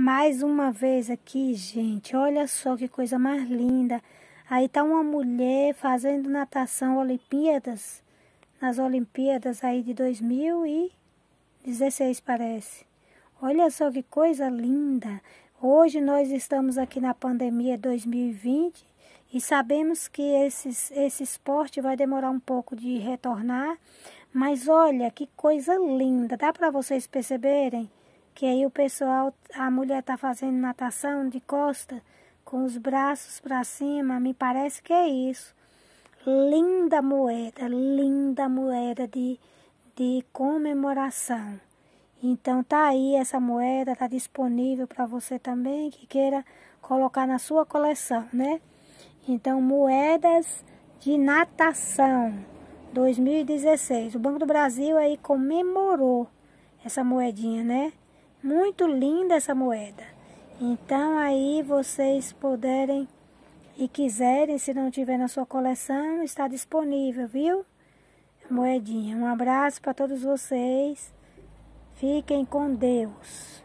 mais uma vez aqui, gente. Olha só que coisa mais linda. Aí tá uma mulher fazendo natação Olimpíadas, nas Olimpíadas aí de 2016, parece. Olha só que coisa linda. Hoje nós estamos aqui na pandemia 2020 e sabemos que esses, esse esporte vai demorar um pouco de retornar, mas olha que coisa linda. Dá para vocês perceberem? que aí o pessoal, a mulher tá fazendo natação de costa, com os braços para cima, me parece que é isso. Linda moeda, linda moeda de, de comemoração. Então tá aí essa moeda, tá disponível para você também que queira colocar na sua coleção, né? Então, moedas de natação 2016. O Banco do Brasil aí comemorou essa moedinha, né? Muito linda essa moeda. Então aí vocês puderem e quiserem, se não tiver na sua coleção, está disponível, viu? Moedinha. Um abraço para todos vocês. Fiquem com Deus.